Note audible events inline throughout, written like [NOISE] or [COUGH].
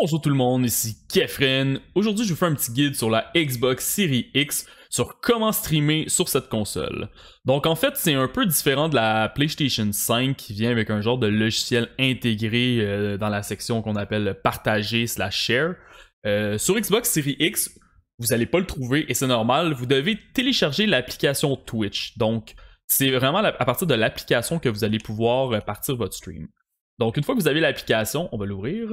Bonjour tout le monde, ici Kefren. Aujourd'hui, je vous fais un petit guide sur la Xbox Series X, sur comment streamer sur cette console. Donc en fait, c'est un peu différent de la PlayStation 5 qui vient avec un genre de logiciel intégré euh, dans la section qu'on appelle partager slash share. Euh, sur Xbox Series X, vous n'allez pas le trouver et c'est normal, vous devez télécharger l'application Twitch. Donc c'est vraiment à partir de l'application que vous allez pouvoir euh, partir votre stream. Donc une fois que vous avez l'application, on va l'ouvrir.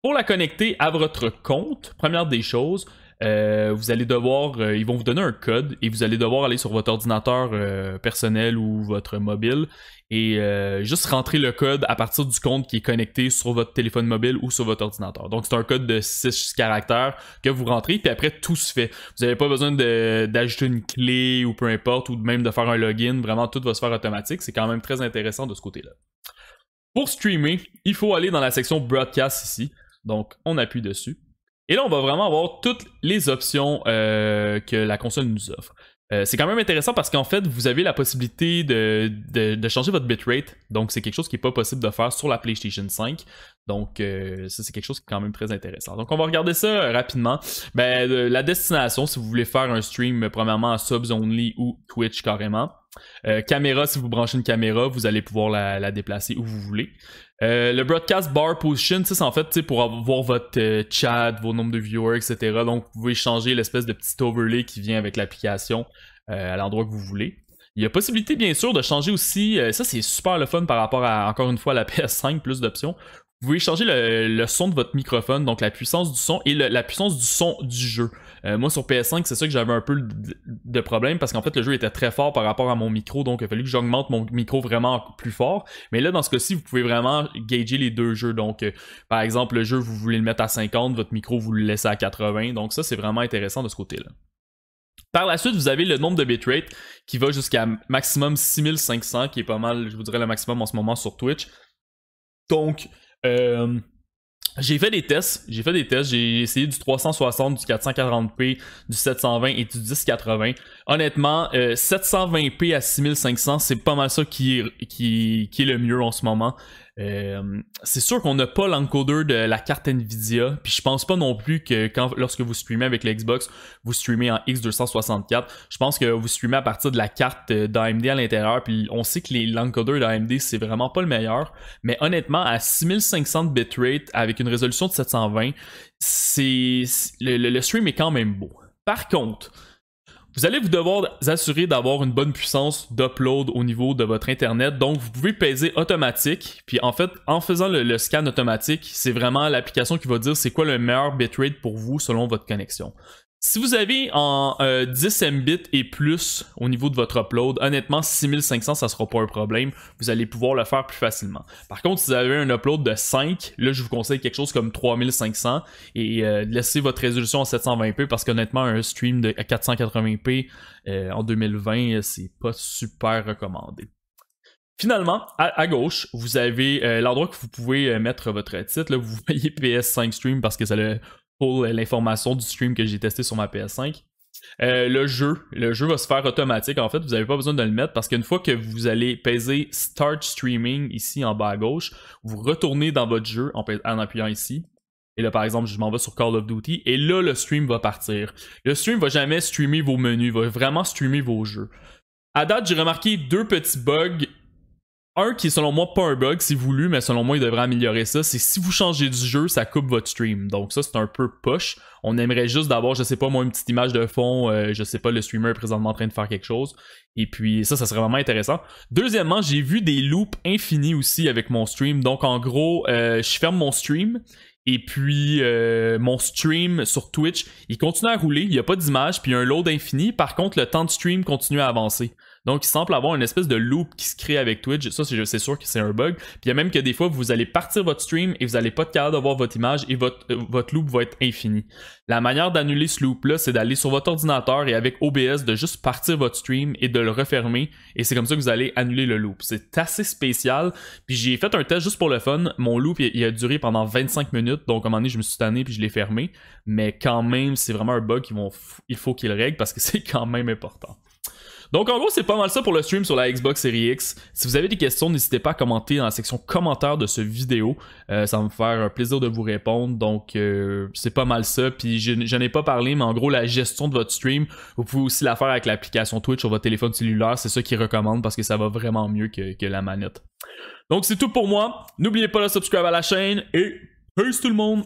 Pour la connecter à votre compte, première des choses, euh, vous allez devoir, euh, ils vont vous donner un code et vous allez devoir aller sur votre ordinateur euh, personnel ou votre mobile et juste rentrer le code à partir du compte qui est connecté sur votre téléphone mobile ou sur votre ordinateur. Donc c'est un code de 6 caractères que vous rentrez, puis après tout se fait. Vous n'avez pas besoin d'ajouter une clé ou peu importe, ou même de faire un login, vraiment tout va se faire automatique. C'est quand même très intéressant de ce côté-là. Pour streamer, il faut aller dans la section broadcast ici. Donc, on appuie dessus. Et là, on va vraiment avoir toutes les options euh, que la console nous offre. Euh, c'est quand même intéressant parce qu'en fait, vous avez la possibilité de, changer votre bitrate. Donc, c'est quelque chose qui n'est pas possible de faire sur la PlayStation 5. Donc, euh, ça, c'est quelque chose qui est quand même très intéressant. Donc, on va regarder ça rapidement. Ben, la destination, si vous voulez faire un stream, premièrement, à Subs Only ou Twitch carrément. caméra, si vous branchez une caméra, vous allez pouvoir la déplacer où vous voulez. Euh, le broadcast bar position, c'est en fait pour avoir votre euh, chat, vos nombres de viewers, etc. Donc, vous pouvez changer l'espèce de petit overlay qui vient avec l'application euh, à l'endroit que vous voulez. Il y a possibilité, bien sûr, de changer aussi, ça c'est super le fun par rapport à, encore une fois, la [LAUGHS] PS5, plus d'options. Vous pouvez changer le, son de votre microphone, donc la puissance du son et la puissance du son du jeu. Euh, moi sur PS5, c'est ça que j'avais un peu de, problème parce qu'en fait le jeu était très fort par rapport à mon micro, donc il a fallu que j'augmente mon micro vraiment plus fort. Mais là dans ce cas-ci, vous pouvez vraiment gager les deux jeux. Donc euh, par exemple, le jeu vous voulez le mettre à 50, votre micro vous le laissez à 80. Donc ça c'est vraiment intéressant de ce côté-là. Par la suite, vous avez le nombre de bitrate qui va jusqu'à maximum 6500 qui est pas mal, je vous dirais le maximum en ce moment sur Twitch. Donc, euh, j'ai fait des tests, j'ai fait des tests, j'ai essayé du 360, du 440p, du 720 et du 1080. Honnêtement, 720p euh, à 6500, c'est pas mal ça qui, qui est le mieux en ce moment. Euh, c'est sûr qu'on n'a pas l'encoder de la carte Nvidia, puis je pense pas non plus que quand, lorsque vous streamez avec l'Xbox, vous streamez en X264. Je pense que vous streamez à partir de la carte euh, d'AMD à l'intérieur, puis on sait que les l'encoder d'AMD, c'est vraiment pas le meilleur, mais honnêtement, à 6500 bitrate avec une résolution de 720, c'est le, le stream est quand même beau. Par contre, vous allez vous devoir assurer d'avoir une bonne puissance d'upload au niveau de votre Internet. Donc, vous pouvez peser automatique. Puis en fait, en faisant le, scan automatique, c'est vraiment l'application qui va dire c'est quoi le meilleur bitrate pour vous selon votre connexion. Si vous avez en 10 euh, Mbit et plus au niveau de votre upload, honnêtement, 6500, ça ne sera pas un problème. Vous allez pouvoir le faire plus facilement. Par contre, si vous avez un upload de 5, là, je vous conseille quelque chose comme 3500 et de euh, laissez votre résolution en 720p parce qu'honnêtement, un stream de 480p euh, en 2020, c'est pas super recommandé. Finalement, à, gauche, vous avez l'endroit que vous pouvez mettre votre titre. vous voyez PS5 Stream parce que ça le pour l'information du stream que j'ai testé sur ma PS5. Euh, le jeu, le jeu va se faire automatique. En fait, vous n'avez pas besoin de le mettre parce qu'une fois que vous allez peser Start Streaming ici en bas à gauche, vous retournez dans votre jeu en, appuyant ici. Et là, par exemple, je m'en vais sur Call of Duty et là, le stream va partir. Le stream va jamais streamer vos menus, va vraiment streamer vos jeux. À date, j'ai remarqué deux petits bugs un qui est selon moi pas un bug, si voulu, mais selon moi, il devrait améliorer ça, c'est si vous changez du jeu, ça coupe votre stream. Donc ça, c'est un peu push. On aimerait juste d'avoir, je sais pas moi, une petite image de fond, euh, je sais pas, le streamer est présentement en train de faire quelque chose. Et puis ça, ça serait vraiment intéressant. Deuxièmement, j'ai vu des loops infinis aussi avec mon stream. Donc en gros, euh, je ferme mon stream et puis, euh, mon stream sur Twitch, il continue à rouler, il n'y a pas d'image, puis il y a un load infini. Par contre, le temps de stream continue à avancer. Donc, il semble avoir une espèce de loop qui se crée avec Twitch. Ça, c'est sûr que c'est un bug. Puis il y a même que des fois, vous allez partir votre stream et vous n'allez pas de capable de voir votre image et euh, votre, loop va être infini. La manière d'annuler ce loop-là, c'est d'aller sur votre ordinateur et avec OBS, de juste partir votre stream et de le refermer. Et c'est comme ça que vous allez annuler le loop. C'est assez spécial. Puis j'ai fait un test juste pour le fun. Mon loop, il a duré pendant 25 minutes. Donc, à un moment donné, je me suis tanné puis je l'ai fermé. Mais quand même, c'est vraiment un bug. qu'il faut qu'il règle parce que [LAUGHS] c'est quand même important. Donc en gros, c'est pas mal ça pour le stream sur la Xbox Series X. Si vous avez des questions, n'hésitez pas à commenter dans la section commentaire de ce vidéo. Euh, ça va me faire un plaisir de vous répondre. Donc euh, c'est pas mal ça. Puis j'en ai pas parlé, mais en gros, la gestion de votre stream, vous pouvez aussi la faire avec l'application Twitch sur votre téléphone cellulaire. C'est ça qu'ils recommande parce que ça va vraiment mieux que, la manette. Donc c'est tout pour moi. N'oubliez pas de abonner à la chaîne et peace tout le monde!